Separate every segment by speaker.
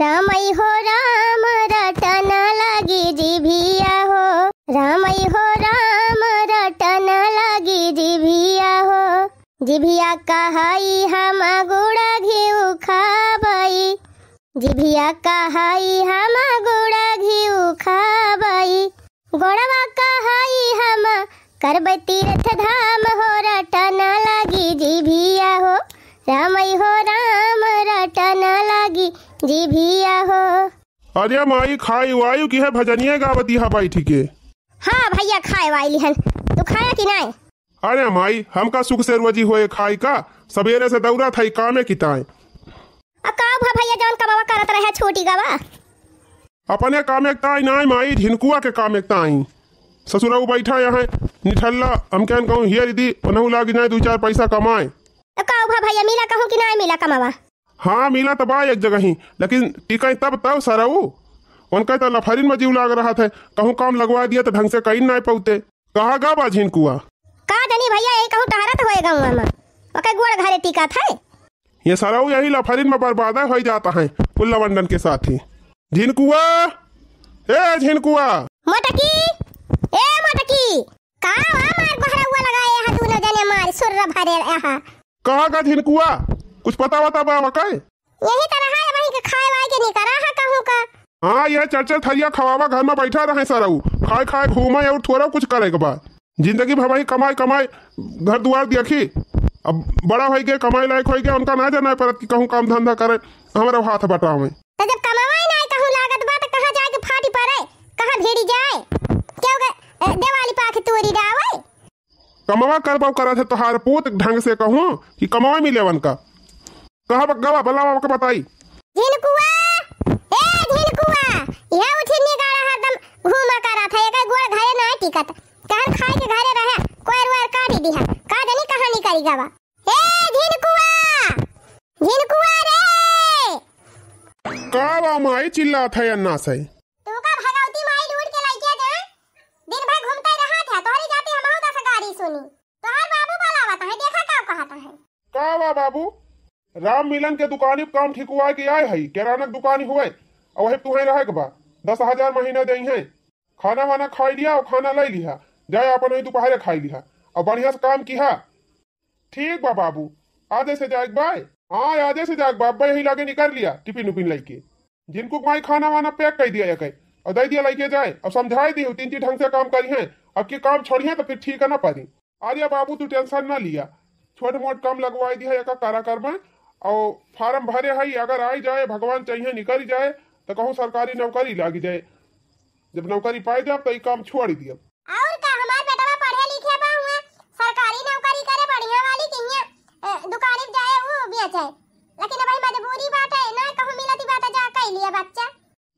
Speaker 1: रामई हो राम रटन लगी जी भिया हो रामई हो राम रटन लगी जी भिया हो जिभिया कहाई हम गुड़ा घी खाबई भिया कहाई हम गुड़ा घी खाबई गोड़वा कहाई हम करबे तीर्थ धाम हो रटन लगी भिया हो रामई हो राम रटन जी
Speaker 2: भैया हो अरे माई खाई वायु की है भजनिया गावती है भाई ठीक है
Speaker 1: हाँ भैया खाए वाई लिहन तू खाया कि नहीं
Speaker 2: अरे माई हमका सुख से रोजी हुए खाई का सवेरे से दौड़ा था कामे की ताए
Speaker 1: अकाब है भैया जौन करत रहे छोटी गवा
Speaker 2: अपने काम एक ताई नाई माई ढिनकुआ के काम एक ताई ससुराऊ बैठा यहाँ निठल्ला हम कहन कहूँ हिया दीदी ओनहू लागी ना दू चार पैसा कमाए अकाब है भैया मिला कहूँ कि ना मिला कमावा हाँ मिला तो बा एक जगह ही लेकिन टिका तब तब सारा वो उनका तो लफारिन में जीव लाग रहा था कहूँ काम लगवा दिया तो ढंग से कहीं ना पौते कहा गा बाझिन कुआ
Speaker 1: कहा जानी भैया ये कहूँ तहरा तो होएगा गाँव में ओके गोड़ घरे टीका था
Speaker 2: ये सारा यही लफारिन में बर्बाद हो जाता है पुल्ला वंडन के साथ ही कुआ ए कुआ
Speaker 1: मटकी ए मटकी कहा का मार को हुआ लगाए है तू न जाने मार सुर भरे रहा
Speaker 2: कहा का कुआ कुछ पता वता बा मकाय यही
Speaker 1: तो रहा है वही के खाए वाए के नहीं करा है कहूं
Speaker 2: का हां यह चर्चा थरिया खवावा घर में बैठा रहे सरऊ खाए खाए घूमे और थोड़ा कुछ करे के बाद जिंदगी भर वही कमाई कमाई घर द्वार देखी अब बड़ा होई के कमाई लायक होई के उनका ना जाना पड़त कि कहूं काम धंधा करे हमारा हाथ बटा में
Speaker 1: तो जब कमावाए ना कहूं लागत बा तो कहां जाए के फाटी पड़े कहां भेड़ी जाए क्यों देवाली पाख तोरी डावे
Speaker 2: कमावा कर पाओ करा थे हार पूत ढंग से कहूं कि कमावा मिले वन का कहा बगवा भला मामा का बताई
Speaker 1: झिलकुआ ए झील झिलकुआ यहां उठी निगाड़ा हरदम घूमा करा था एक गोर घरे ना टिकत कहर खाए के घरे रहे कोई रुआर काटी दिहा का देनी कहानी करी गवा ए झील झील झिलकुआ रे
Speaker 2: का बा माई चिल्ला था या ना सही
Speaker 1: तू का माई लूट के लइके दे दिन भर घूमते रहा था तोहरी जाती हम होदा गाड़ी सुनी तोहर बाबू बुलावा था देखा का कहता है
Speaker 2: का बा बाबू राम मिलन के दुकानी काम हुआ कि आए है किराना दुकानी हुए और तुम्हें रह बा दस हजार महीना दे है खाना वाना खाई लिया और खाना ले लिया जाए अपन वही दोपहर खाई लिया और बढ़िया से काम किया ठीक बा बाबू आधे से जाए बाय हाँ आधे से जाए बाबा यही लागे निकाल लिया टिफिन उपिन लेके जिनको माई खाना वाना पैक कर दिया एक और दे दिया लेके जाए और समझाई दी तीन चीज ढंग से काम करी है अब की काम छोड़िए तो फिर ठीक है ना पारी अरे बाबू तू टेंशन ना लिया छोट मोट काम लगवाई दिया एक कारा कर में और फार्म भरे है अगर आई जाए भगवान चाहिए निकल जाए तो कहूँ सरकारी नौकरी लाग जाए जब नौकरी पाए जाए तो काम छोड़ दिया
Speaker 1: जाए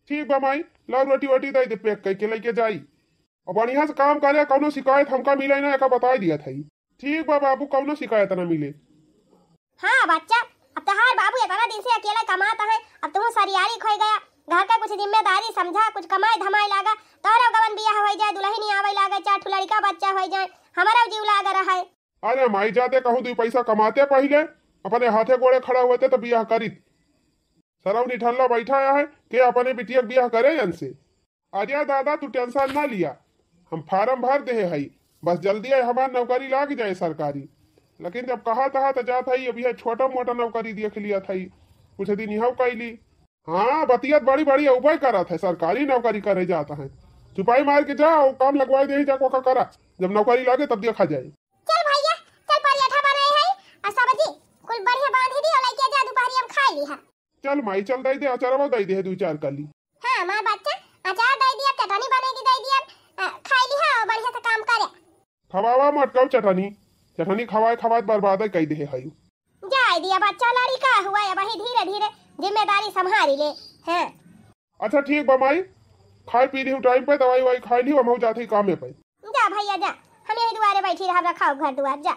Speaker 2: ठीक बा माई रोटी वोटी दे लेके जाई और बढ़िया से काम करे कौनो शिकायत हमका मिले ना बता दिया था ठीक बा बाबू कौनो शिकायत ना मिले
Speaker 1: हाँ बच्चा अब तो तहार बाबू इतना दिन से अकेला कमाता है अब तुम तो सरियारी खोई गया घर का कुछ जिम्मेदारी समझा कुछ कमाए धमाए लागा तोहरा गवन बिया हो जाए दुल्हन नहीं आवे लागा चार लड़का बच्चा हो जाए हमारा जीव लागा रहा है
Speaker 2: अरे माई जाते कहूँ दू पैसा कमाते पहले अपने हाथे गोड़े खड़ा हुए थे तो बियाह करित सरवनी ठल्ला बैठा आया है कि अपने बिटिया बिया करे इनसे अरे दादा तू टेंशन ना लिया हम फार्म भर दे है बस जल्दी हमारा नौकरी लाग जाए सरकारी लेकिन जब कहा था तो जा था अभी छोटा मोटा नौकरी दिए लिया था कुछ दिन यहाँ कैली हाँ बतियात बड़ी बड़ी उपाय करा था सरकारी नौकरी करे जाता है छुपाई मार के जाओ काम लगवाई दे जा कोका करा जब नौकरी लागे तब देखा जाए चल
Speaker 1: भैया चल परियाठा बन रहे हैं आ सब है
Speaker 2: चल माई चल दई दे अचारवा दई दे दू चार कली
Speaker 1: हाँ मां बच्चा अचार दई दिया चटनी बनेगी दई दिया खाई ली है और बढ़िया से काम करे
Speaker 2: खवावा मत कहू चटनी चटनी खवाए खवाए बर्बाद कई दे हयु
Speaker 1: जाय दिया बच्चा लड़ी का हुआ है वही धीरे धीरे जिम्मेदारी संभाली ले
Speaker 2: हैं अच्छा ठीक बा माई खाए पी ली टाइम पे दवाई वाई खाई नहीं हम जाती काम में पे
Speaker 1: जा भैया जा हम यही दुआरे बैठी रह रखाओ घर दुआर जा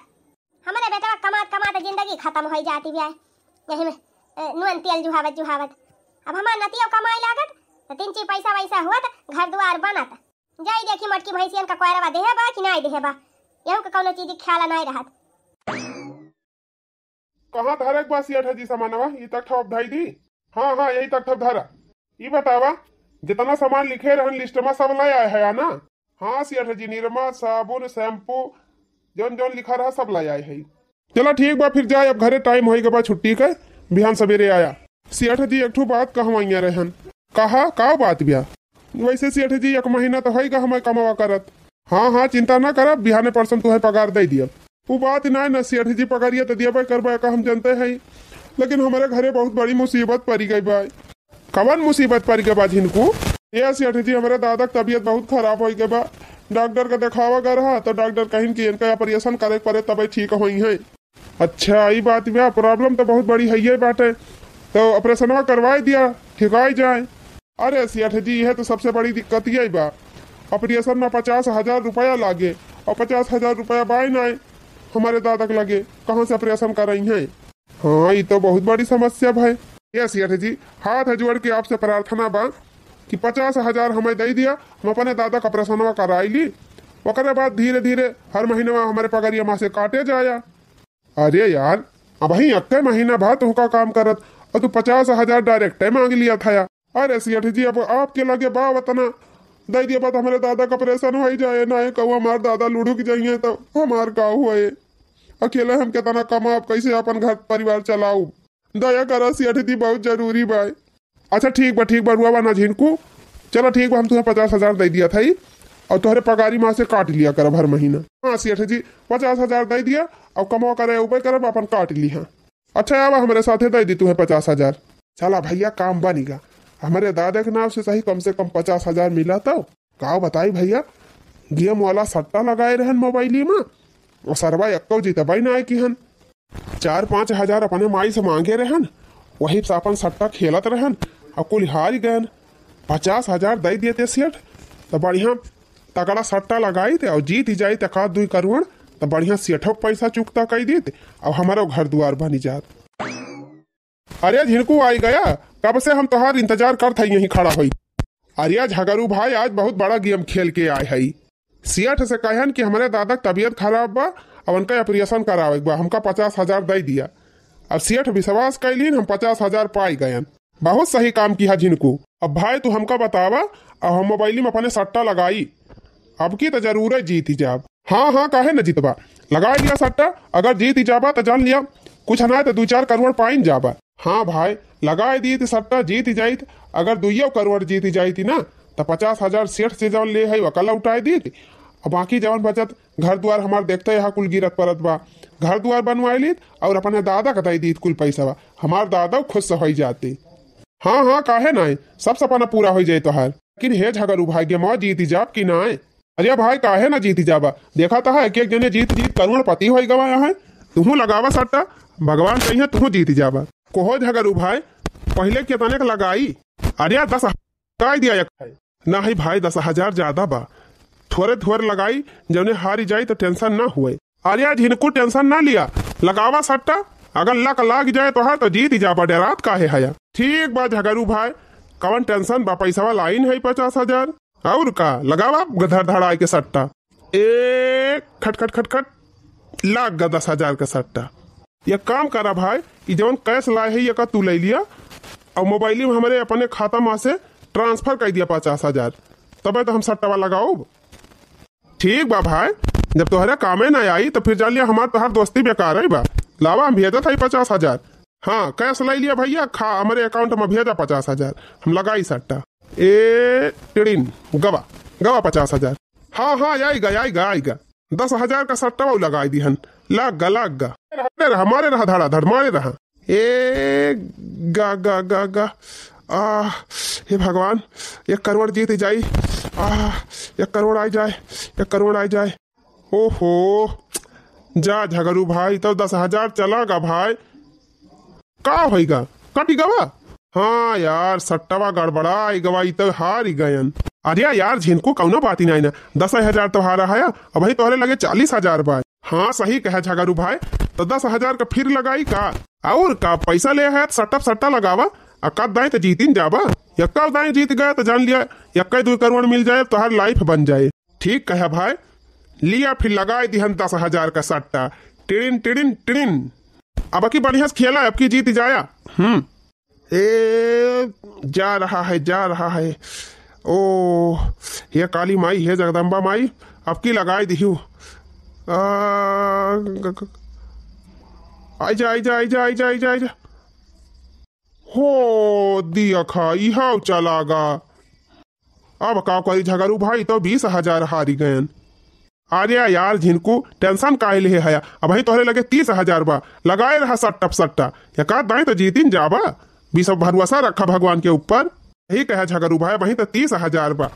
Speaker 1: हमारे बेटा कमात कमात जिंदगी खत्म हो जाती भी यही में नून तेल जुहावत जुहावत अब हमार नतियो कमाई लागत तो तीन ची पैसा वैसा हुआ घर दुआर बनत जाई देखी मटकी भैंसियन का कोयरवा देहे बा कि नहीं देहे बा यहू के कौनो चीज ख्याल ना रहत
Speaker 2: कहाँ धारा एक बासी अठा जी सामानवा ये तख्ता अब धाई दी हाँ हाँ यही तक तख्ता धारा ये बतावा जितना सामान लिखे रहन लिस्ट में सब लाया है ना हाँ सियाठ जी निरमा साबुन शैम्पू जोन जोन लिखा रहा सब लाया है चलो ठीक बा फिर जाए अब घरे टाइम होएगा बा छुट्टी के बिहान सवेरे आया सियाठ जी एक बात कहवाइया रहन कहा का बात बिया वैसे सियाठ जी एक महीना तो होएगा हमें कमावा करत हाँ हाँ चिंता ना करब बिहाने परसों तुम्हें पगार दे दिया वो बात ना न सेठ जी पगारिया तो दिया भाई का हम जानते हैं लेकिन हमारे घरे बहुत बड़ी मुसीबत पड़ी गई भाई कवन मुसीबत पड़ गई बा इनको ये सेठ जी हमारे दादा की तबीयत बहुत खराब हो गई बा डॉक्टर का दिखावा कर रहा तो डॉक्टर कहीं कि इनका ऑपरेशन करे पड़े तब ठीक हुई है अच्छा ये बात भैया प्रॉब्लम तो बहुत बड़ी है ये बात है तो ऑपरेशन करवाई दिया ठिकाई जाए अरे सेठ जी यह तो सबसे बड़ी दिक्कत है बा ऑपरेशन में पचास हजार रुपया लागे और पचास हजार रुपया बाय ना हमारे दादा के लगे कहाँ से ऑपरेशन कर रही है हाँ ये तो बहुत बड़ी समस्या भाई यस यठ जी हाथ हजवर के आपसे प्रार्थना बा कि पचास हजार हमें दे दिया हम अपने दादा का ऑपरेशन करा ली वकरे बाद धीरे धीरे हर महीने में हमारे पगड़िया माँ से काटे जाया अरे यार अब ही अक्के महीना भा का काम करत और तू पचास हजार डायरेक्ट मांग लिया था यार अरे सेठ जी अब आपके लगे बा वतना दाई दिया बात हमारे दादा का परेशान हो ही जाए ना कहू हमारे दादा लुढ़ुक जाइए तो हमार का हुआ अकेले हम कितना कमाओ कैसे अपन घर परिवार चलाऊ दया करा सियाठी बहुत जरूरी बाय अच्छा ठीक बा ठीक बा रुआ ना झिनकू चलो ठीक बा हम तुम्हें पचास हजार दे दिया था ही और तुहरे पगारी माँ से काट लिया करब हर महीना हाँ अठी जी पचास हजार दे दिया और कमाओ करे ऊपर करब अपन काट लिया हाँ। अच्छा आवा हमारे साथ दे दी तुम्हें पचास हजार चला भैया काम बनेगा हमारे दादा के नाम से सही कम से कम पचास हजार मिला था तो। का बताई भैया गेम वाला सट्टा लगाए रहन मोबाइल में और सरवा अक्को जीत भाई ना कि हन चार पाँच हजार अपने माई से मांगे रहन वही से अपन सट्टा खेलत रहन और कुल हार गए पचास हजार दे दिए थे सेठ तो बढ़िया तगड़ा सट्टा लगाई थे और जीत ही जाए तकात दुई करोड़ तो बढ़िया सेठों पैसा चुकता कह देते और हमारा घर द्वार बनी जात अरे झिनकू आई गया कब से हम तुहार इंतजार कर था यही खड़ा हुई अरे झगरू भाई आज बहुत बड़ा गेम खेल के आए हई सियाठ से कहन कि हमारे दादा तबियत खराब बा और उनका ऑपरेशन करावे बा हमका पचास हजार दे दिया अब सेठ विश्वास ली हम पचास हजार पाई गयन बहुत सही काम किया जिनको अब भाई तू हमका बतावा अब हम मोबाइल में अपने सट्टा लगाई अब की तो जरूर जीती जाब हाँ हाँ कहे न जीतबा लगा लिया सट्टा अगर जीत जाबा तो जान लिया कुछ तो दो चार करोड़ पाइन जाबा हाँ भाई लगाए दिए थे सट्टा जीत जाइत अगर दुइयो करोड़ जीत जाती ना तो पचास हजार सेठ से जवन ले है वकला उठाए दिए थे और बाकी जवन बचत घर द्वार हमारे देखते यहाँ कुल गिरत परत बा घर द्वार बनवाए ली और अपने दादा कताई दी कुल पैसा बा हमार दादा खुश हो जाते हाँ हाँ काहे ना सब सपना पूरा हो जाए तो हर लेकिन हे झगर उभाग्य माँ जीती जाब की ना अरे भाई काहे ना जीती जाबा देखा था तो एक एक जने जीत जीत करुण पति हो गवा यहाँ तुहू लगावा सट्टा भगवान कही तुहू जीत जावा कोहो झगर उभाए पहले कितने का लगाई अरे दस काय दिया है ना ही भाई दस हजार ज्यादा बा थोड़े थोड़े लगाई जब हारी जाए तो टेंशन ना हुए अरे इनको टेंशन ना लिया लगावा सट्टा अगर लक लाग जाए तो हाँ तो जीत जाबा डेरात तो का है हया ठीक बा झगरू भाई कवन टेंशन बा पैसा आई नहीं पचास हजार और का लगावा गधर धड़ाई के सट्टा ए खट खट खट खट लाग का दस हजार का सट्टा यह काम करा भाई जो कैश लाए है यका तू ले लिया और मोबाइल में हमारे अपने खाता में से ट्रांसफर कर दिया पचास हजार तब तो हम वाला लगाओ ठीक बा भाई जब तो काम ना आई तो फिर जान लिया हमारे तुम्हार तो दोस्ती बेकार है बा लावा हम भेजा था पचास हजार हाँ कैश लाई लिया भैया खा हमारे अकाउंट में भेजा पचास हजार हम लगाई सट्टा ए टिड़िन गवा गवा पचास हजार हाँ हाँ आएगा आएगा आएगा दस हजार का सट्टा लगाई हन लाग गा लाग गा हमारे रहा मारे रहा धड़ा धड़ मारे रहा ए गा गा गा गा आ हे भगवान एक करोड़ जीत जाई आ एक करोड़ आ जाए एक करोड़ आ जाए ओहो जा झगड़ू भाई तो दस हजार चलागा भाई का होगा कटी गवा हाँ यार सट्टावा गड़बड़ा गवाई तो हार ही गयन अरे यार झिनको कौनो ही नहीं दस हजार तोहारा है और वही तोहरे लगे चालीस हजार बा हाँ सही कहे झगड़ू भाई तो दस हजार का फिर लगाई का और का पैसा ले है तो सट्टा सट्टा लगावा अक्का दाएं तो जीतीन जावा यक्का दाएं जीत गए तो जान लिया यक्का दो करोड़ मिल जाए तो हर लाइफ बन जाए ठीक कहे भाई लिया फिर लगाए दी हम दस हजार का सट्टा टिड़िन टिड़िन टिड़िन अब अकी बढ़िया से खेला अब की जीत जाया हम्म ए जा रहा है जा रहा है ओ हे काली माई हे जगदम्बा माई अब की लगाए दी आई जा आई जा आई जा आई जा आई जा आई जा हो दी अखा यहा चला गा अब का कोई झगड़ू भाई तो बीस हजार हारी गयन अरे यार झिनकू टेंशन का ले है अब भाई तोहरे लगे तीस हजार बा लगाए रहा सट्टा सट्टा या कहा तो जीतिन जाबा बीस भरोसा रखा भगवान के ऊपर यही कह झगरू भाई वही तो तीस हजार बा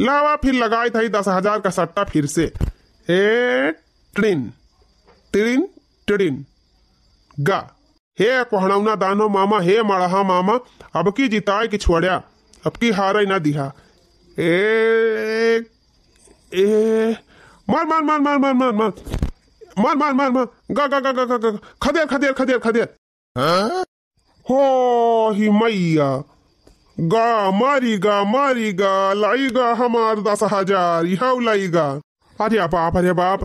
Speaker 2: लावा फिर लगाए था दस हजार का सट्टा फिर से ए ट्रिन ट्रिन ट्रिन गा हे कोहनौना दानो मामा हे मड़हा मामा अब की जिताए कि छोड़ा अब की हार ना दिहा ए, ए, ए मार मार मार मार मार मार मार मार मार मार मार गा गा गा गा गा खदेर खदेर खदेर खदेर हाँ? हो ही मैया गा मारीगा लाई लाईगा हमार दस हजार यह गा अरे बाप अरे बाप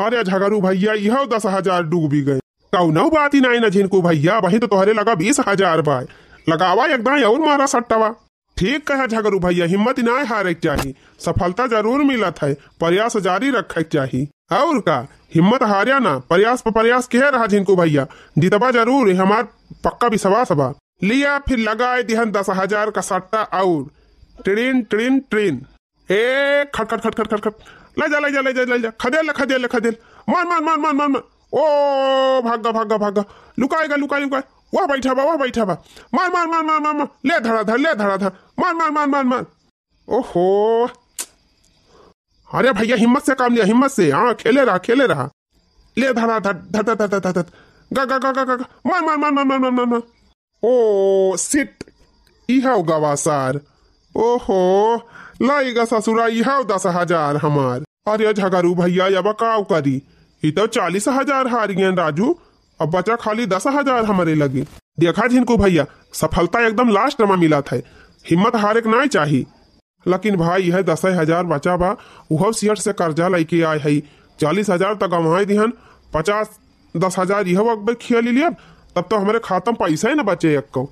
Speaker 2: अरे झगरू भैया यह दस हजार डूबी गए कौनऊ ही नाई ना झिनको भैया वही तो तोहरे लगा बीस हजार बाय लगावा एकदम और मारा सट्टावा ठीक कहा झगरू भैया हिम्मत ना हारे चाहिए सफलता जरूर मिलत है प्रयास जारी रखे चाहिए और का हिम्मत हारिया ना प्रयास पर प्रयास कह रहा झिनको भैया जीतबा जरूर हमार पक्का विश्वास बा लिया फिर लगाए दिहन दस हजार का सट्टा और ट्रेन ट्रेन ट्रेन ए खट खट खट खट खट खट ले जा ले जा ले जा ले जा खदेल खदेल खदेल मार मार मार मार मार मान ओ भागा भागा भागा लुकाएगा लुकाए लुकाए वह बैठा बा वह बैठा बा मान मान मान मान मान ले धड़ा धड़ ले धड़ा धड़ मार मार मार मार मान ओहो अरे भैया हिम्मत से काम लिया हिम्मत से हाँ खेले रहा खेले रहा ले धड़ा धड़ धड़ धड़ धड़ धड़ गा गा गा गा गा मार मार मार मार मान मान ओ सिट इहाउगा वासार ओहो लाइगा ससुरा इहाउ दस हजार हमार अरे झगरू भैया अब काव करी ही तो चालीस हजार हार हारियन राजू अब बचा खाली दस हजार हमारे लगे देखा जिनको भैया सफलता एकदम लास्ट में मिला था हिम्मत हारे ना चाहिए लेकिन भाई यह दस हजार बचा बा वह सीट से कर्जा लेके आए है चालीस हजार तक गवाए दिहन पचास दस हजार यह वक्त खिया लिया तब तो हमारे खाता में पैसा ही ना बचे एक यक्को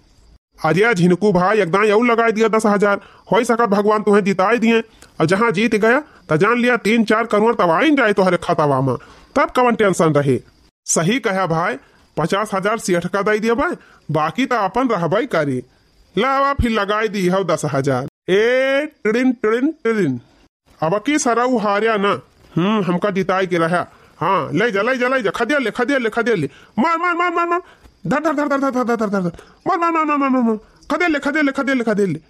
Speaker 2: अजय झिनकू भाई एकदम यू लगा दिया दस हजार हो सका भगवान तुम्हें जिताए दिए और जहाँ जीत गया तो जान लिया तीन चार करोड़ तब आई जाए तुम्हारे तो खतवा में तब कवन टेंशन रहे सही कहा भाई पचास हजार सेठ का दई दिया भाई बाकी तो अपन रह करी लावा फिर लगाई दी हो दस हजार ए ट्रिन ट्रिन ट्रिन अब की सरा हारिया ना हम्म हमका जिताई के रहा हाँ ले जा ले जा ले जा खदिया ले खदिया ले खदिया ले मार मार मार मार मार धर धर धर धर धर धर धर धर धर धर मार मार मार मार मार मार खदेल ले खदेल ले खदेल ले खदेल ले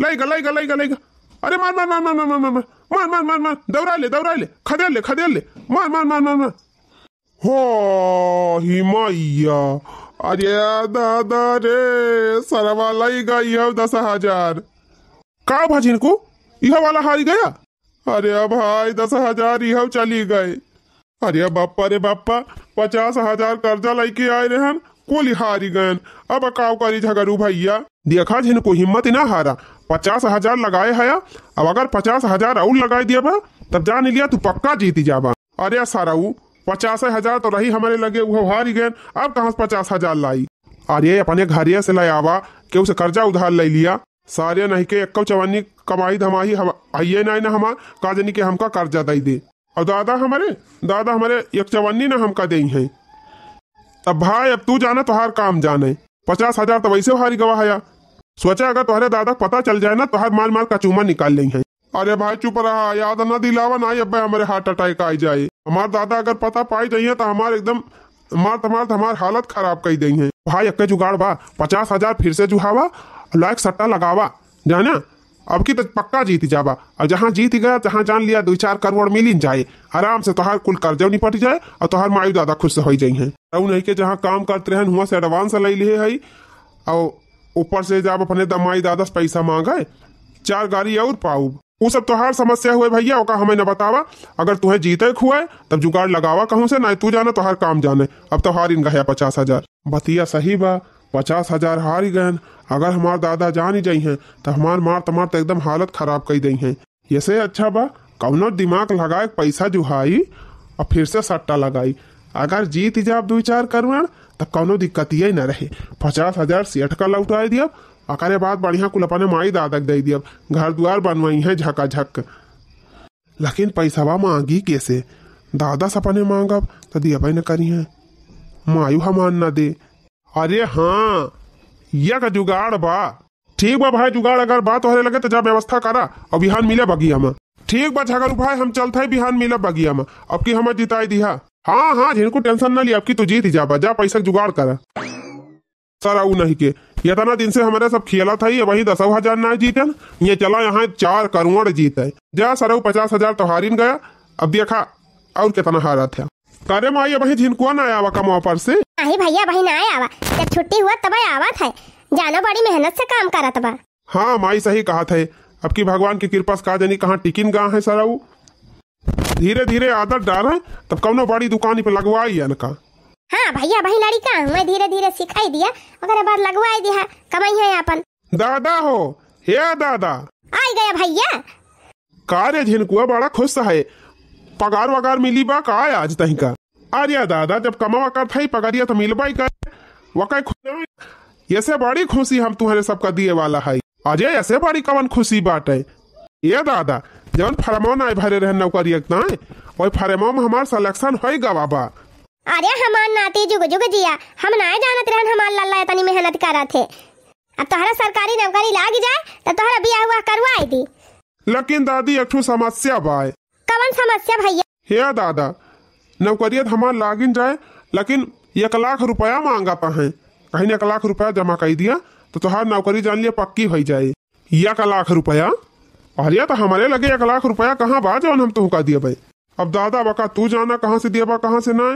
Speaker 2: लाएगा लाएगा लाएगा लाएगा अरे मार मार मार मार मार मार मार मार मार मार मार दौड़ा ले दौड़ा ले खदेल ले खदेल ले मार मार मार मार मार हो हिमैया अरे दादा रे सरवा लाएगा यह दस हजार का भाजी को यह वाला हार गया अरे भाई दस हजार यह चली गए अरे बापा रे बापा पचास हजार कर्जा लेके आए रहन कोली गन अब अकाव करी झगड़ू भैया देखा जिन को हिम्मत ना हारा पचास हजार लगाए हया अब अगर पचास हजार और लगाए दिया बा तब जान लिया तू पक्का जीती जाबा अरे साराऊ पचास हजार तो रही हमारे लगे वो हारी गन अब कहा पचास हजार लाई अरे अपने घरिया से लायावा के उसे कर्जा उधार ले लिया सारे नहीं के एक चवानी कमाई धमाही आइये ना ना हमार काजनी के हमका कर्जा दे दे और दादा हमारे दादा हमारे एक चवन्नी ना हमका दे है अब भाई अब तू जाना तुहार काम जाने पचास हजार तो वैसे भारी गवाह आया सोचा अगर तुम्हारे दादा पता चल जाए ना तुहार माल माल का चूमा निकाल लेंगे अरे भाई चुप रहा याद ना दिलावा ना अब हमारे हार्ट अटैक आ जाए हमारे दादा अगर पता पाई जाइए तो हमारे एकदम मार तमार हमार हालत खराब कर देंगे भाई अक्के जुगाड़ बा पचास हजार फिर से जुहावा लाइक सट्टा लगावा जाना अब की तो पक्का जीत जाबा और जहाँ जीत गया तहाँ जान लिया दो चार करोड़ ही जाए आराम से तुहार कुल कर्जा निपट जाए और तुहार मायू दादा खुश हो जाये हैं नहीं के जहाँ काम करते रहन हुआ से एडवांस ले लिए है और ऊपर से जब अपने माई दादा से पैसा मांगे चार गाड़ी और पाऊ वो सब हर समस्या हुए भैया ओका हमें न बतावा अगर तुहे जीते हुआ तब जुगाड़ लगावा कहूँ से ना तू जाना हर काम जाने अब हर इन गया पचास हजार बतिया सही बा पचास हजार हार ही गहन अगर हमार दादा जान ही जाई तो हमार मार तमार तो एकदम हालत खराब कर दी है ऐसे अच्छा बा कौनो दिमाग लगाए पैसा जुहाई और फिर से सट्टा लगाई अगर जीत जाब दो चार करवण तो कौनो दिक्कत ही न रहे पचास हजार सेठ का लौटा दियब अकारे बाद बढ़िया कुल अपने माई दादक दे दियब घर द्वार बनवाई है झकाझक लेकिन पैसा मांगी कैसे दादा सपने मांगब तो दिया न करी है मायू हमार न दे अरे हाँ यह जुगाड़ बा ठीक बा भाई जुगाड़ अगर बात तोहरे लगे तो जा व्यवस्था करा और बिहान मिले बगिया में ठीक बा झगड़ू भाई हम चलते बिहान मिले बगिया में अब की हमें जिताई दिया हाँ हाँ जिनको टेंशन ना लिया अब की तू तो जीत ही जा जा पैसा जुगाड़ करा सर आऊ नहीं के ये दिन से हमारे सब खेला था ये वही दस हजार ना जीते ये चला यहाँ चार करोड़ जीते जा सर पचास हजार तो हारिन गया अब देखा और कितना हारा था करे माई अभी झिनकुआ ना आवा कमा पर से नहीं भैया भाई ना आवा जब छुट्टी हुआ तब आवा था जानो बड़ी मेहनत से काम करा तबा हाँ माई सही कहा थे अब की भगवान की कृपा से का जानी कहाँ टिकिन गा है सराऊ धीरे धीरे आदत डाल तब कौनो बड़ी दुकान पे लगवाई अनका
Speaker 1: हाँ भैया भाई लड़ी का मैं धीरे धीरे सिखाई दिया अगर बाद लगवाई दिया कमाई है अपन
Speaker 2: दादा हो हे दादा आई गया भैया कार्य झिनकुआ बड़ा खुश है पगार वगार मिली बा का आज तही का अरे दादा जब कमा तो कर था पगड़िया तो मिल पाई कर वकाय ऐसे बड़ी खुशी हम तुम्हारे सबका दिए वाला है अजय ऐसे बड़ी कवन खुशी बात है ये दादा जवन फरमौन आए भरे रहे नौकरी और फरमौ में हमार सलेक्शन है गवाबा
Speaker 1: अरे हमार नाती जुग जुग जिया हम ना जानत रहन हमार लल्ला इतनी मेहनत रहे थे अब तोहरा सरकारी नौकरी लाग जाए
Speaker 2: तब तोहरा बियाह हुआ करवाई दी लेकिन दादी एक समस्या बाय कवन समस्या भैया हे दादा नौकरियत हमार लागिन जाए लेकिन एक लाख रुपया मांगा पाए कहीं एक लाख रुपया जमा कर दिया तो तुहार नौकरी जान लिया पक्की भई जाए एक लाख रुपया अरे तो हमारे लगे एक लाख रुपया कहाँ बा जौन हम तो हुका दिए भाई अब दादा बका तू जाना कहाँ से दिए बा कहाँ से ना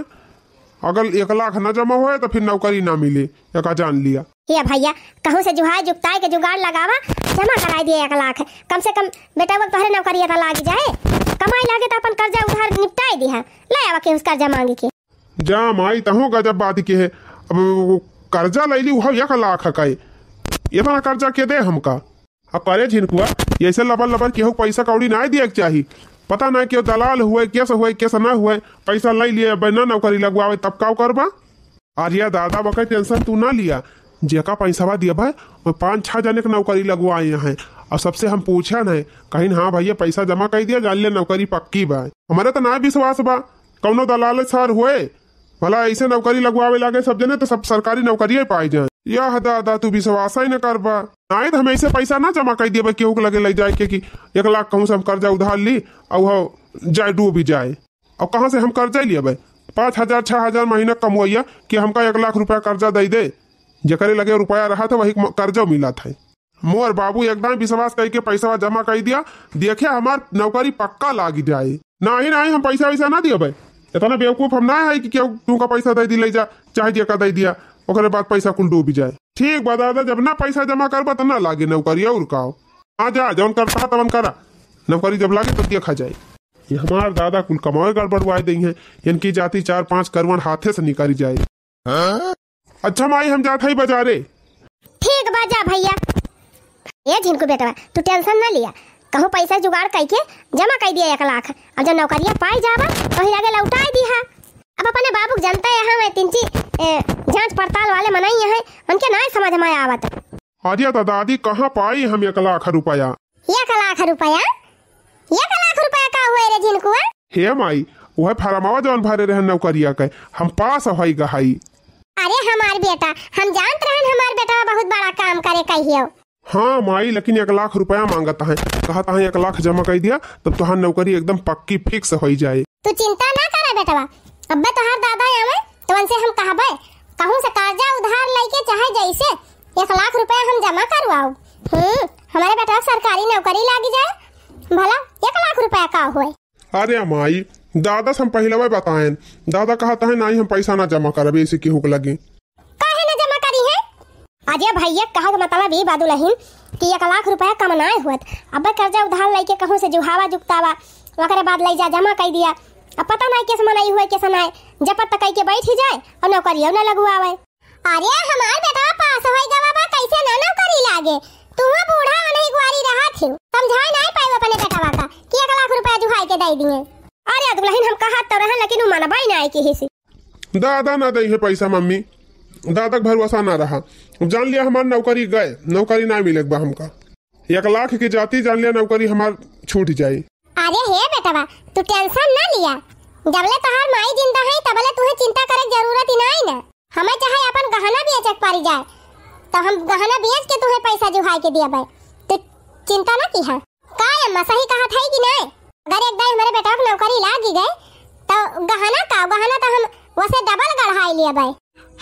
Speaker 2: अगर एक लाख ना जमा हुआ तो फिर नौकरी ना मिले एक जान लिया
Speaker 1: ये भैया कहूँ से जुहा जुगताई के जुगाड़ लगावा जमा करा दिए एक लाख कम से कम बेटा वो तोहरे नौकरिया था लाग जाए कमाई लागे तो अपन कर्जा
Speaker 2: उधार निपटाई है ले आवा के उस कर्जा मांगी के जा माई तहु तो गजब बात की है अब वो कर्जा ले ली वह एक लाख का ये बना कर्जा के दे हमका अब करे झिनकुआ ऐसे लबल लबल केहू पैसा कौड़ी ना दिए चाहिए पता ना क्यों दलाल हुए केस हुए कैसा ना हुए पैसा ले लिए बना नौकरी लगवावे तब का करबा आर्या दादा बकर टेंशन तू ना लिया जेका पैसावा दिया भाई और पाँच छः जने के नौकरी लगवाए हैं और सबसे हम पूछा न कहीं हाँ भैया पैसा जमा कर दिया जान ले नौकरी पक्की बा हमारा तो ना विश्वास बा कौनो दलाल सर हुए भला ऐसे नौकरी लगवावे लगे सब जने तो सब सरकारी नौकरी पाए जाए यह दादा तू विश्वास ही न कर बा ना तो हम ऐसे पैसा ना जमा कर दिया केहू लगे ले जाए क्योंकि एक लाख कहूँ से हम कर्जा उधार ली और हो जाए डूबी जाए और कहाँ से हम कर्जा लिया भाई पाँच हजार छह हजार महीना कमोइया कि हमका एक लाख रुपया कर्जा दे दे जकरे लगे रुपया रहा था वही कर्ज मिला था मोर बाबू एकदम विश्वास करके पैसा जमा कर दिया देखे हमार नौकरी पक्का लाग जाए ना ही ना ही हम पैसा वैसा ना दिए इतना बेवकूफ हम ना है कि क्यों तू का पैसा दे ले जा चाहे का दे दिया ओकरे बाद पैसा कुल डूब जाए ठीक बा दादा जब ना पैसा जमा करबा तो ना लागे नौकरी और का आ जा जौन करता तवन करा नौकरी जब लागे तो देखा जाए ये हमार दादा कुल कमाए गड़बड़वाए है इनकी जाति चार पांच करवन हाथे से निकाली जाए हाँ? अच्छा माई हम जात है बाजारे ठीक बाजा भैया ये
Speaker 1: झिमकू बेटा तू टेंशन ना लिया कहूँ पैसा जुगाड़ करके जमा कर दिया एक लाख अब जब नौकरिया पाई जावा तो ही आगे लौटा दी दिया अब अपने बाबू जनता यहाँ तीन ची जांच पड़ताल वाले मनाई है उनके ना समझ में आवत
Speaker 2: अरे तो दादी कहाँ पाई हम एक लाख रुपया
Speaker 1: एक लाख रुपया एक लाख रुपया का हुए रे जिनको
Speaker 2: हे माई वह फरमावा जौन भरे रहे नौकरिया के हम पास हई गई
Speaker 1: अरे हमार बेटा हम जानत रहन हमार बेटा बहुत बड़ा काम करे कहियो
Speaker 2: हाँ माई लेकिन एक लाख रुपया मांगता है कहा था एक लाख जमा कर दिया तब तुहार नौकरी एकदम पक्की फिक्स हो जाए
Speaker 1: तू चिंता ना कर बेटा अब तुहार दादा आवे तो उनसे हम कहबे कहूं से कर्जा उधार लेके चाहे जैसे एक लाख रुपया हम जमा करवाओ हम्म हमारे बेटा सरकारी नौकरी लग जाए भला एक लाख रुपया का हो
Speaker 2: अरे माई दादा से हम पहले वही बताए दादा कहता है ना ही हम पैसा ना जमा करबे इसे की हुक लगी
Speaker 1: अजय भैया कहा के मतलब ये बादू लहिन कि एक लाख रुपया कमनाए हुआ अब कर्जा उधार लेके कहूं से जुहावा जुगतावा वकरे बाद ले जा जमा कर दिया अब पता नहीं किस मनाई हुआ किस कैसे जब जपत तक के बैठ ही जाए और नौकरी ना लगू आवे अरे हमार बेटा पास होई गवा बा कैसे ना नौकरी लागे तू बूढ़ा नहीं गुआरी रहा थी समझाई नहीं पाए अपने बेटावा का कि एक लाख रुपया जुहाई के दे दिए अरे अदुलहिन हम कहा तो रहन लेकिन उ भाई ना आए के हिसे
Speaker 2: दादा ना दई है पैसा मम्मी दादा का भरोसा ना रहा जान लिया हमार नौकरी गए नौकरी ना मिले बा हमका एक लाख की जाती जान लिया नौकरी हमार छूट जाई
Speaker 1: अरे हे बेटवा तू टेंशन ना लिया जबले तहार माई जिंदा है तबले तुहे चिंता करे जरूरत ही नाई ना हमें चाहे अपन गहना भी अचक पारी जाए तो हम गहना बेच के तुहे पैसा जुहाई के दिया भाई तू चिंता ना की है का अम्मा सही कहा था कि नहीं अगर एक बार हमारे बेटा नौकरी लागी गए तो गहना का गहना तो हम वैसे डबल गढ़ाई लिया भाई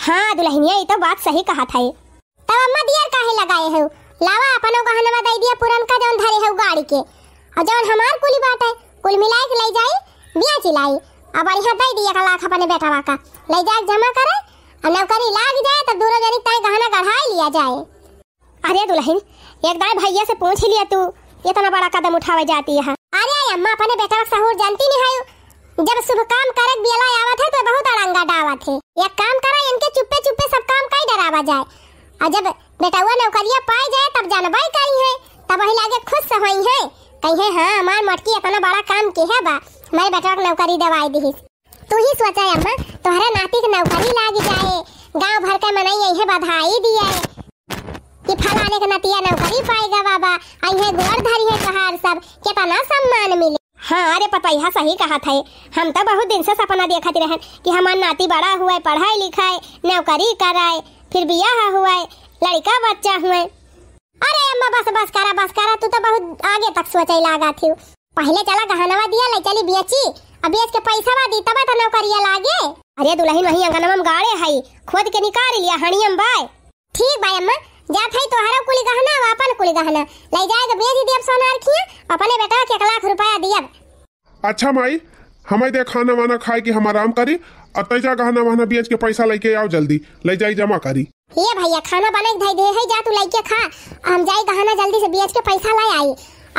Speaker 1: हाँ दुल्हनिया ये तो बात सही कहा था ये तब तो अम्मा दियर काहे लगाए हो लावा अपन गहना दे दिया पुरन का जौन धरे हो गाड़ी के और जौन हमार कुली बात है कुल मिलाए के ले जाई बिया चिलाई अब अरे हद दे दिया लाख अपने बेटावा का ले जा जमा करे और नौकरी लाग जाए तो दूर जनी तय गहना गढ़ाई लिया जाए अरे दुल्हन एक बार भैया से पूछ लिया तू इतना तो बड़ा कदम उठावे जाती है अम्मा अपने बेटा सहूर जानती नहीं है जब शुभ काम करक बेला आवत है तो बहुत अड़ंगा डावत है एक काम करा इनके चुप्पे चुप्पे सब काम का डरावा जाए और जब बेटा बेटावा नौकरिया पाए जाए तब जानबा करी है तब वही लागे खुश होई है कही है हाँ हमार मटकी अपना बड़ा काम के है बा मेरे बेटा को नौकरी दवाई दी तू ही सोचा अम्मा तुम्हारा नाती के नौकरी लाग जाए गांव भर के मनाई है बधाई दी है कि फलाने के नतिया ना करी पाएगा बाबा आई है गोर धरी है कहार सब के कितना सम्मान मिले हाँ अरे पता यहाँ सही कहा था हम तो बहुत दिन से सपना देखते रहे कि हमारे नाती बड़ा हुआ है पढ़ाई लिखाए नौकरी कराए फिर ब्याह हुआ है लड़का बच्चा हुआ अरे अम्मा बस बस करा बस करा तू तो बहुत आगे तक सोचे लागा थी पहले चला गहनावा दिया ले चली बेची अब बेच के पैसा दी तब तो नौकरिया लागे अरे दुल्हन वही अंगनवा में गाड़े है खोद के निकाल लिया हणियम बाय ठीक भाई अम्मा जात है तोहरा कुली गहना वापन कुली गहना ले जाए के बेच देब सोनार खिए अपने बेटा के 1 लाख रुपया दियब
Speaker 2: अच्छा माई हमें दे खाना वाना खाए कि हम आराम करी और तैजा गहना वहना बेच के पैसा लेके आओ जल्दी ले जाई जमा करी
Speaker 1: हे भैया खाना बने धई दे है जा तू लेके खा हम जाई गहना जल्दी से बेच के पैसा ले आई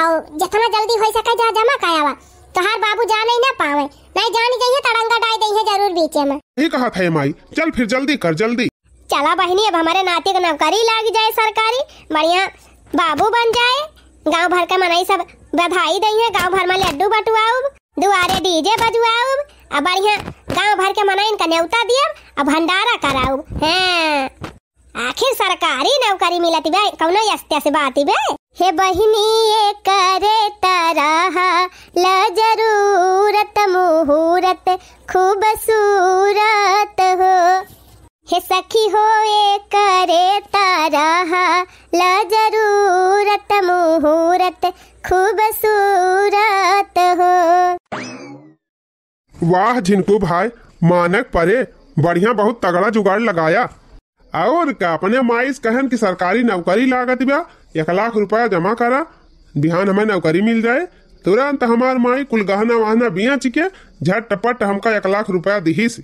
Speaker 1: और जितना जल्दी हो सके जा जमा करावा तोहार बाबू जा नहीं ना पावे नहीं जानी चाहिए तड़ंगा डाई दे है जरूर बीचे में
Speaker 2: ठीक कहा था माई चल फिर जल्दी कर जल्दी
Speaker 1: चला बहनी अब हमारे नाते का नौकरी लग जाए सरकारी बढ़िया बाबू बन जाए गांव भर का मनाई सब बधाई दई है गांव भर में लड्डू बटुआउ दुआरे डीजे बजुआऊ अब बढ़िया गांव भर के मनाइन इनका न्यौता दिए अब भंडारा कराऊ है आखिर सरकारी नौकरी मिलती भाई कौन अस्त्या से बात ही भाई हे बहनी ये करे तरह ल जरूरत मुहूर्त खूबसूरत हे सखी हो ये करे तारा ल जरूरत मुहूर्त खूबसूरत हो
Speaker 2: वाह जिनको भाई मानक परे बढ़िया बहुत तगड़ा जुगाड़ लगाया और का अपने माइस कहन की सरकारी नौकरी लागत बा एक लाख रुपया जमा करा बिहान हमें नौकरी मिल जाए तुरंत हमार माई कुल गहना वहना बिया चिके झटपट हमका एक लाख रुपया दिहिस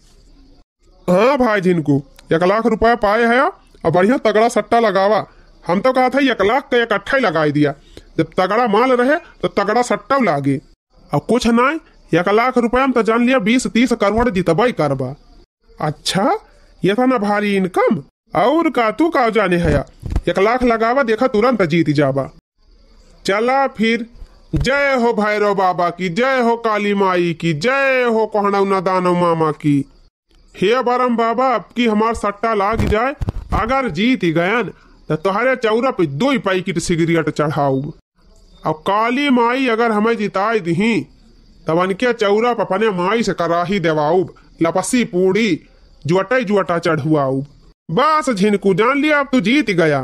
Speaker 2: हाँ भाई जिनको एक लाख रुपया पाए है और बढ़िया तगड़ा सट्टा लगावा हम तो कहा था एक लाख का इकट्ठा ही लगाई दिया जब तगड़ा माल रहे तो तगड़ा सट्टा लागे और कुछ ना एक लाख रुपया में तो जान लिया बीस तीस करोड़ जितबई करवा अच्छा ये था ना भारी इनकम और का तू का जाने है एक लाख लगावा देखा तुरंत जीत जावा चला फिर जय हो भैरव बाबा की जय हो काली माई की जय हो कोहना दानव मामा की हे बरम बाबा अब की हमार सट्टा लाग जाए अगर जीत गयन तो तुहरे चौरा पे दो ही पैकेट सिगरेट चढ़ाऊ अब काली माई अगर हमें जिताए दही तब उनके चौरा पर अपने माई से कराही देवाऊब लपसी पूड़ी जुअटा जुअटा चढ़ुआऊ बस झिनकू जान लिया अब तू जीत गया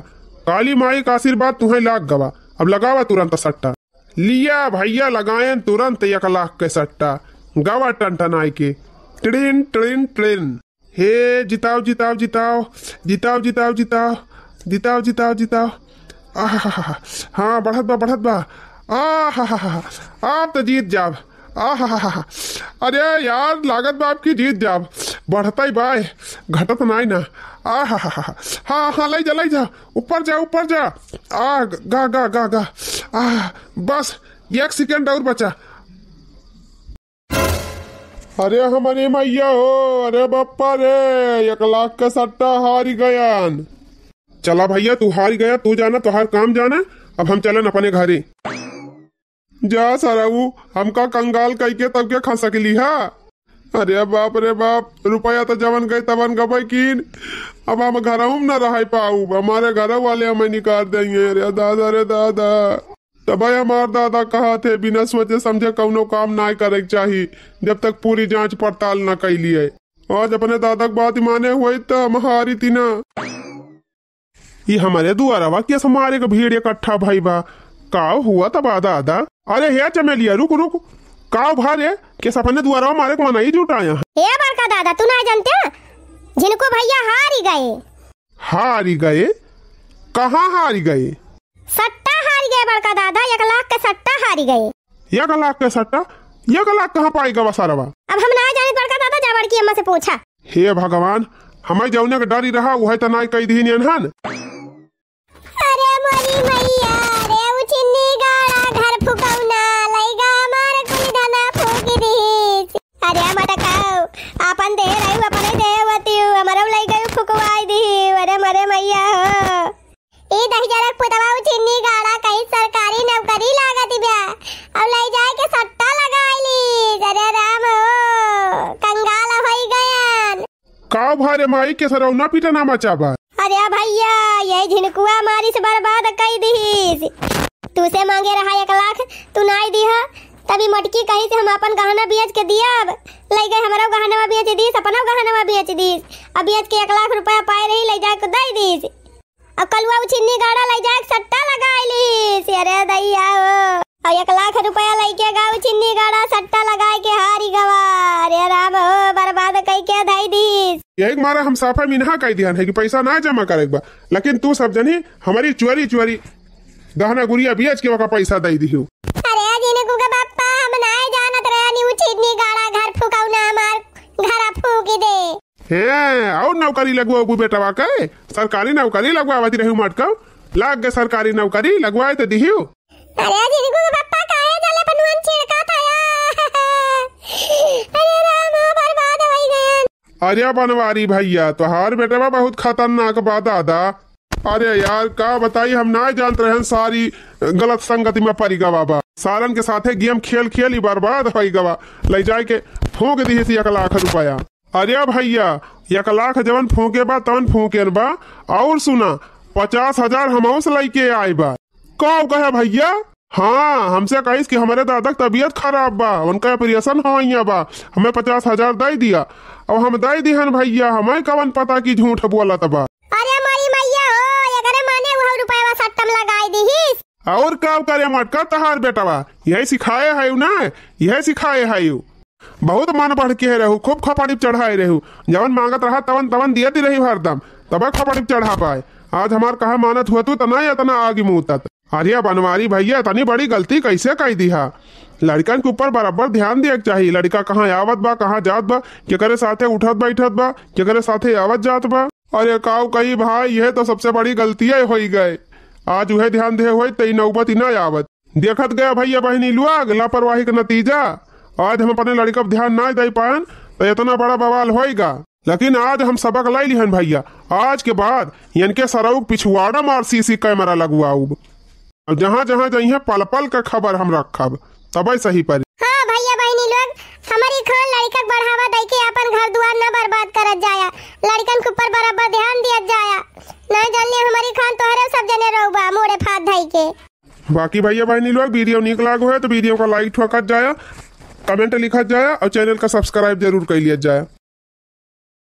Speaker 2: काली माई का आशीर्वाद तुम्हें लाग गवा अब लगावा तुरंत सट्टा लिया भैया लगाए तुरंत एक लाख के सट्टा गवा टन आई के ट्रेन ट्रेन ट्रेन हे जिताओ जिताओ जिताओ जिताओ जिताओ जिताओ जिताओ जिताओ जिताओ हाँ बढ़त बा बढ़त बा आ हा आप तो जीत जाब आ हा अरे यार लागत बा आपकी जीत जाब बढ़त ही बाय घटत तो नहीं ना आ हा हाँ हाँ ले जा ले जा ऊपर जा ऊपर जा आ गा गा गा गा आ बस एक सेकेंड और बचा अरे हमारे मैया हो अरे बप्पा रे एक लाख का सट्टा हार गया चला भैया तू हार गया तू जाना तो हर काम जाना अब हम चलन अपने घरे जा सराऊ हमका कंगाल कह के तब के खा सकली है अरे बाप रे बाप रुपया तो जवन गए तवन गबे कीन अब हम घर न रह पाऊ हमारे घर वाले हमें निकाल देंगे अरे दादा रे दादा तब हमार दादा कहा थे बिना सोचे समझे कौनो काम ना करे चाहिए जब तक पूरी जांच पड़ताल न कर लिए आज अपने दादा की बात माने हुए तो हम हारी थी ना ये हमारे दुआरवा क्या हमारे का भीड़ इकट्ठा भाई बा का हुआ तबा दादा अरे हे चमेलिया रुक रुक का भार है के सपने द्वारा हमारे को नहीं जुटाया
Speaker 1: हे बड़का दादा तू ना जानते
Speaker 2: जिनको भैया हार ही गए हार ही गए कहां हार गए
Speaker 1: सच गे बड़का दादा एक लाख के सट्टा
Speaker 2: हारी गए एक लाख के सट्टा एक लाख कहाँ पाएगा वसारवा
Speaker 1: अब हम ना जाने बड़का दादा जावड़ की अम्मा से पूछा
Speaker 2: हे भगवान हमें जौने के डरी रहा वह तना कई दिन हन
Speaker 1: अरे मोरी मैया अरे उचिन्नी गाड़ा घर ना लईगा मार कुली दाना फूक दीस अरे मटकाओ अपन दे रहू अपन देवती हमारा लईगा फुकवाई दी अरे मरे मैया हो ई दही जनक पुतवाऊ चिन्नी गाड़ा कई सरकारी नौकरी लागत बिया अब लई जाए के सट्टा लगाईली अरे राम
Speaker 2: हो
Speaker 1: कंगाल होई गयन
Speaker 2: का भारे माई के सरौना ना मचाबा
Speaker 1: अरे भैया ये झिनकुआ मारी से बर्बाद कई दीस तू से मांगे रहा एक लाख तू नाई दी हा तभी मटकी कहीं से हम अपन गहना बेच के दिया अब लई गए हमारा गहना बेच दी अपना गहना बेच दी अब बेच के एक लाख रुपया पाए रही ले जाके दे दी अब कलुआ उछिन्नी गाड़ा लाई जाए सट्टा लगाई ली अरे दैया हो और एक लाख रुपया लाई के गा उछिन्नी गाड़ा सट्टा लगाई के हारी गवा
Speaker 2: अरे राम हो बर्बाद कई के धई दी यही मारा हम साफा मिनहा कई ध्यान है कि पैसा ना जमा करे बा लेकिन तू सब जनी हमारी चोरी चोरी दहना गुड़िया बेच के वका पैसा दे दी
Speaker 1: अरे जीने गुगा बापा हम ना जानत रहे नी उछिन्नी गाड़ा घर फुकाऊ ना हमार घर फूकी दे
Speaker 2: हे और नौकरी लगवाओ बेटा के सरकारी नौकरी लगवावत रही मटक लाग गए सरकारी नौकरी लगवाए तो दिहियो अरे जिनको पापा काहे जाला पनुन
Speaker 1: छिड़का था अरे राम बर्बाद
Speaker 2: अरे बनवारी भैया तोहार बेटवा बहुत खतरनाक बा आदा अरे यार का बताई हम ना जानते रहे सारी गलत संगति में पड़ी गवा सारन के साथ गेम खेल खेल ही बर्बाद हो गवा ले जाए के फूक दी थी एक लाख रुपया अरे भैया एक लाख जवन फूके बा तवन फूके बा और सुना पचास हजार उस लैके आए बा कौ कहे भैया हाँ हमसे कहिस कि हमारे दादा की तबीयत खराब बा उनका ऑपरेशन हो बा हमें पचास हजार दे दिया और हम दे हन भैया हमें कवन पता की झूठ बोला तबा
Speaker 1: अरे मारी मैया हो अगर माने सट्टम लगाई
Speaker 2: और का करे मटका तहार बेटवा यही सिखाए है ना यही सिखाए है यू बहुत मान बढ़ के रहू खूब खपड़ी चढ़ाए रहू जवन मांगत रहा तवन तवन दिया दी रही हरदम तब खपाड़िप चढ़ा पाए आज हमार कहा मानत हुआ तू तो तना इतना आगे मुँह तक अरे बनवारी भैया इतनी बड़ी गलती कैसे कह है लड़कन के ऊपर बराबर ध्यान दिए चाहिए लड़का कहाँ आवत बा कहाँ जात बा केकरे साथे उठत बैठत बा केकरे साथे आवत जात बा अरे काऊ कही भाई यह तो सबसे बड़ी है हो गए आज उहे ध्यान दे हुए तई नौबत ही न आवत देखत गया भैया बहनी लुआ लापरवाही का नतीजा आज हम अपने लड़का पर ध्यान ना दे पान तो इतना बड़ा बवाल होएगा लेकिन आज हम सबक लाई लिहन भैया आज के बाद इनके सरऊ पिछवाड़ा मार सी कैमरा लगवाऊ और जहाँ जहाँ जाइए पल पल का खबर हम रखब तब सही पर हाँ भैया बहनी लोग हमारी
Speaker 1: लड़का बढ़ावा दे के अपन घर बर्बाद जाया लड़कन के ऊपर बराबर ध्यान दिया जाया हमारी खान तोहरे सब जने रहूबा मोरे फाद धई के
Speaker 2: बाकी भैया बहनी लोग वीडियो निक हुआ है तो वीडियो को लाइक ठोकत जाया कमेंट लिखा जाए और चैनल का सब्सक्राइब जरूर कर लिया जाए